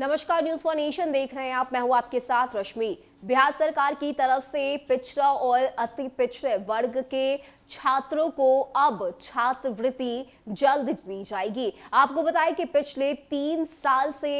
नमस्कार news for Asian देख रहे हैं आप मैं हूं आपके साथ रश्मि बिहार सरकार की तरफ से पिछड़ा और अति पिछड़े वर्ग के छात्रों को अब छात्रवृत्ति जल्द दी जाएगी आपको बताएं कि पिछले तीन साल से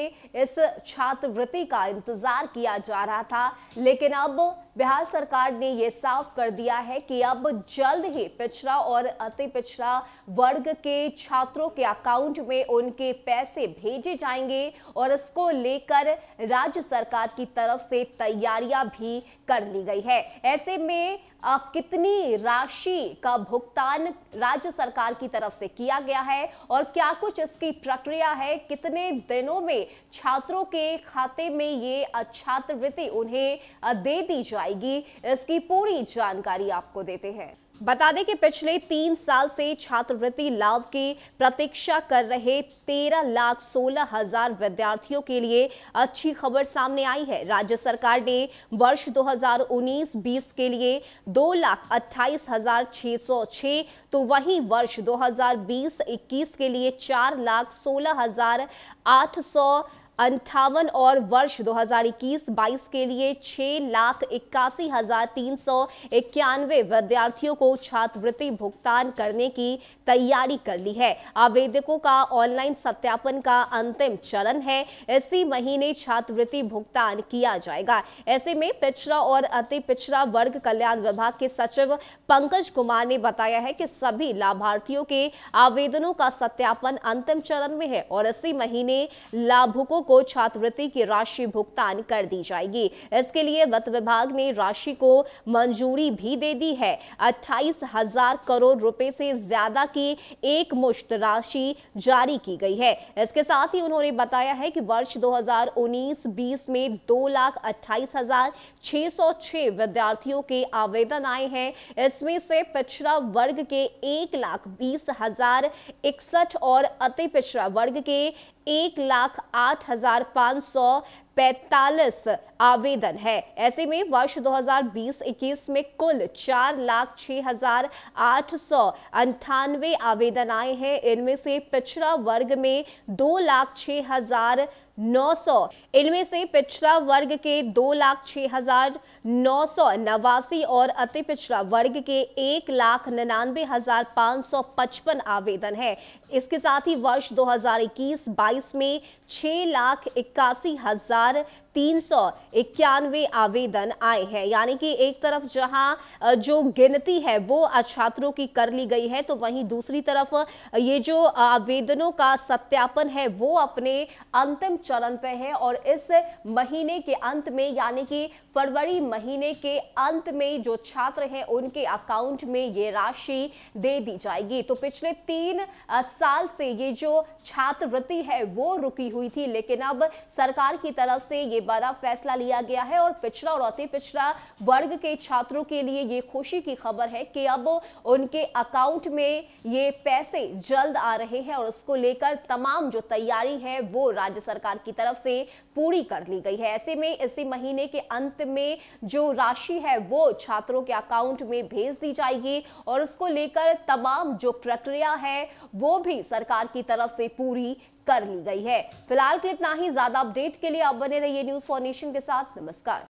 इस छात्रवृत्ति का इंतजार किया जा रहा था लेकिन अब बिहार सरकार ने यह साफ कर दिया है कि अब जल्द ही पिछड़ा और अति पिछड़ा वर्ग के छात्रों के अकाउंट में उनके पैसे भेजे जाएंगे और इसको लेकर राज्य सरकार की तरफ से तैयारी तैयारियां भी कर ली गई है ऐसे में आ, कितनी राशि का भुगतान राज्य सरकार की तरफ से किया गया है और क्या कुछ इसकी प्रक्रिया है कितने दिनों में छात्रों के खाते में ये छात्रवृत्ति उन्हें दे दी जाएगी इसकी पूरी जानकारी आपको देते हैं बता दें कि पिछले तीन साल से छात्रवृत्ति लाभ की प्रतीक्षा कर रहे तेरह लाख सोलह हजार विद्यार्थियों के लिए अच्छी खबर सामने आई है राज्य सरकार ने वर्ष 2019-20 के लिए दो लाख अट्ठाईस हजार छह सौ छह तो वहीं वर्ष 2020-21 के लिए चार लाख सोलह हजार आठ सौ अंठावन और वर्ष 2021-22 के लिए छह लाख इक्यासी हजार तीन सौ इक्यानवे विद्यार्थियों को छात्रवृत्ति भुगतान करने की तैयारी कर ली है आवेदकों का ऑनलाइन सत्यापन का अंतिम चरण है इसी महीने छात्रवृत्ति भुगतान किया जाएगा ऐसे में पिछड़ा और अति पिछड़ा वर्ग कल्याण विभाग के सचिव पंकज कुमार ने बताया है कि सभी लाभार्थियों के आवेदनों का सत्यापन अंतिम चरण में है और इसी महीने लाभुकों को छात्रवृत्ति की राशि भुगतान कर दी जाएगी इसके लिए वित्त विभाग ने राशि को मंजूरी भी दे दी है अट्ठाईस हजार करोड़ रुपए से ज्यादा की एक मुश्त राशि जारी की गई है इसके साथ ही उन्होंने बताया है कि वर्ष 2019-20 में दो लाख अट्ठाईस हजार छह सौ छह विद्यार्थियों के आवेदन आए हैं इसमें से पिछड़ा वर्ग के एक लाख बीस हजार इकसठ और अति पिछड़ा वर्ग के एक लाख आठ हजार पाँच सौ पैतालीस आवेदन है ऐसे में वर्ष 2020-21 में कुल चार लाख छह हजार आठ सौ अंठानवे आवेदन आए हैं इनमें से पिछड़ा वर्ग में दो लाख छह हजार नौ सौ इनमें से पिछड़ा वर्ग के दो लाख छह हजार नौ सौ नवासी और अति पिछड़ा वर्ग के एक लाख निन्यानवे हजार पाँच सौ पचपन आवेदन है इसके साथ ही वर्ष 2021-22 में छह लाख इक्यासी हजार हजार तीन सौ इक्यानवे आवेदन आए हैं यानी कि एक तरफ जहां जो गिनती है वो छात्रों की कर ली गई है तो वहीं दूसरी तरफ ये जो आवेदनों का सत्यापन है वो अपने अंतिम चरण पे है और इस महीने के अंत में यानी कि फरवरी महीने के अंत में जो छात्र हैं उनके अकाउंट में ये राशि दे दी जाएगी तो पिछले तीन साल से ये जो छात्रवृत्ति है वो रुकी हुई थी लेकिन अब सरकार की तरफ तरफ से ये बड़ा फैसला लिया गया है और पिछड़ा और अति पिछड़ा वर्ग के छात्रों के लिए ये खुशी की खबर है कि अब उनके अकाउंट में ये पैसे जल्द आ रहे हैं और उसको लेकर तमाम जो तैयारी है वो राज्य सरकार की तरफ से पूरी कर ली गई है ऐसे में इसी महीने के अंत में जो राशि है वो छात्रों के अकाउंट में भेज दी जाएगी और उसको लेकर तमाम जो प्रक्रिया है वो भी सरकार की तरफ से पूरी कर ली गई है फिलहाल के इतना ही ज्यादा अपडेट के लिए आप बने रहिए न्यूज फॉर नेशन के साथ नमस्कार